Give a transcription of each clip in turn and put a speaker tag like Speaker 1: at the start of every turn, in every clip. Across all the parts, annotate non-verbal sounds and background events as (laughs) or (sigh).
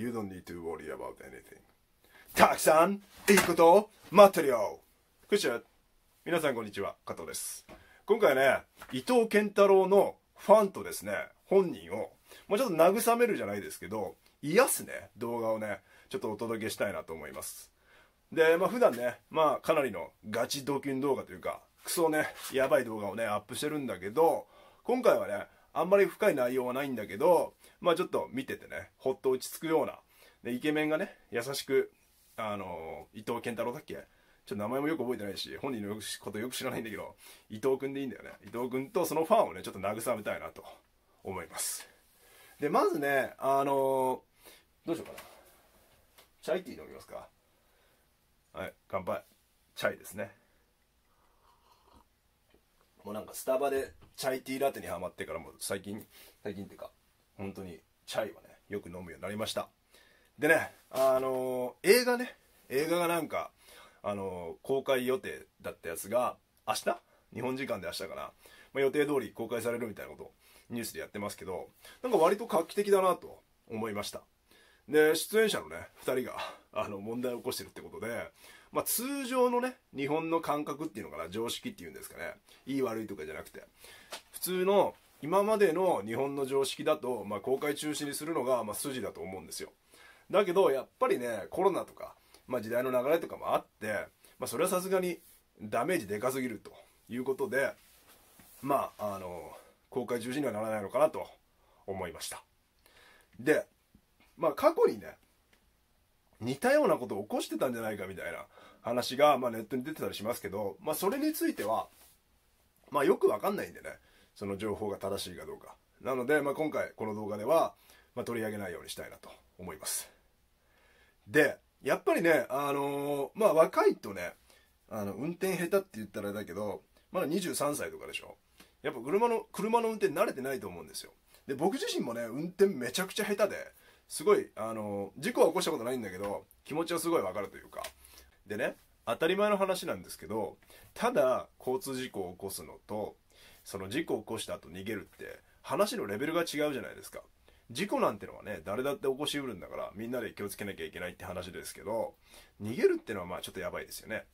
Speaker 1: You don't need to worry about anything. たくさんいいこと待ってるよこちら、皆さんこんにちは、加藤です。今回ね、伊藤健太郎のファンとですね、本人を、もうちょっと慰めるじゃないですけど、癒すね、動画をね、ちょっとお届けしたいなと思います。で、まあ普段ね、まあかなりのガチドキュン動画というか、クソね、やばい動画をね、アップしてるんだけど、今回はね、あんまり深い内容はないんだけど、まあちょっと見ててね、ほっと落ち着くような、で、イケメンがね、優しく、あの伊藤健太郎だっけちょっと名前もよく覚えてないし、本人のことよく知らないんだけど、伊藤君でいいんだよね。伊藤君とそのファンをね、ちょっと慰めたいなと思います。で、まずね、あのどうしようかな。チャイティー飲みますか。はい、乾杯。チャイですね。もうなんかスタバでチャイティーラテにハマってからもう最近最近っていうか本当にチャイはねよく飲むようになりましたでねあのー、映画ね映画がなんかあのー、公開予定だったやつが明日日本時間で明日かな、まあ、予定通り公開されるみたいなことをニュースでやってますけどなんか割と画期的だなと思いましたで出演者のね2人があの問題を起こしてるってことでまあ、通常のね日本の感覚っていうのかな常識っていうんですかねいい悪いとかじゃなくて普通の今までの日本の常識だと、まあ、公開中止にするのが、まあ、筋だと思うんですよだけどやっぱりねコロナとか、まあ、時代の流れとかもあって、まあ、それはさすがにダメージでかすぎるということでまああの公開中止にはならないのかなと思いましたでまあ過去にね似たようなことを起こしてたんじゃないかみたいな話が、まあ、ネットに出てたりしますけど、まあ、それについては、まあ、よくわかんないんでね、その情報が正しいかどうか。なので、まあ、今回、この動画では、まあ、取り上げないようにしたいなと思います。で、やっぱりね、あのー、まあ、若いとね、あの、運転下手って言ったらあれだけど、まだ23歳とかでしょ。やっぱ車の、車の運転慣れてないと思うんですよ。で、僕自身もね、運転めちゃくちゃ下手で、すごい、あのー、事故は起こしたことないんだけど、気持ちはすごいわかるというか、でね当たり前の話なんですけどただ交通事故を起こすのとその事故を起こした後逃げるって話のレベルが違うじゃないですか事故なんてのはね誰だって起こしうるんだからみんなで気をつけなきゃいけないって話ですけど逃げるってのはまあちょっとやばいですよね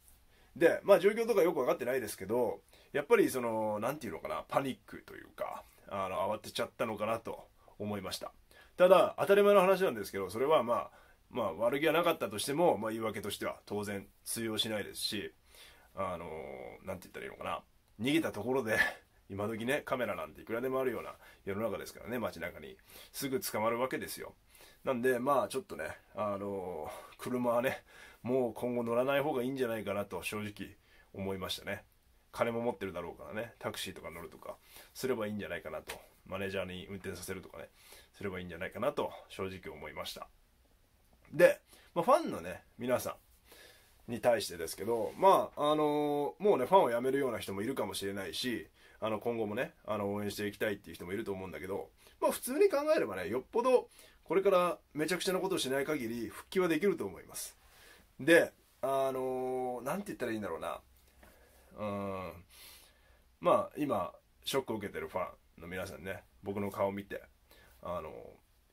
Speaker 1: でまあ状況とかよく分かってないですけどやっぱりその何て言うのかなパニックというかあの慌てちゃったのかなと思いましたただ当たり前の話なんですけどそれはまあまあ、悪気はなかったとしても、まあ、言い訳としては当然通用しないですし、あのー、なんて言ったらいいのかな。逃げたところで (laughs) 今時ね、カメラなんていくらでもあるような世の中ですからね、街中に。すぐ捕まるわけですよ。なんで、まあちょっとね、あのー、車はね、もう今後乗らない方がいいんじゃないかなと正直思いましたね。金も持ってるだろうからね、タクシーとか乗るとか、すればいいんじゃないかなと。マネージャーに運転させるとかね、すればいいんじゃないかなと正直思いました。で、まあ、ファンのね、皆さんに対してですけど、まあ、あのー、もうね、ファンを辞めるような人もいるかもしれないし、あの、今後もね、あの、応援していきたいっていう人もいると思うんだけど、まあ、普通に考えればね、よっぽど、これからめちゃくちゃなことをしない限り、復帰はできると思います。で、あのー、なんて言ったらいいんだろうな。うん。まあ、今、ショックを受けてるファンの皆さんね、僕の顔を見て、あのー、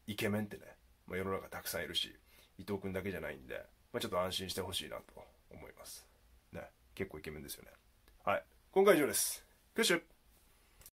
Speaker 1: イケメンってね、まあ、世の中たくさんいるし、伊藤君だけじゃないんで、まあ、ちょっと安心してほしいなと思います。ね。結構イケメンですよね。はい。今回以上です。プッシュ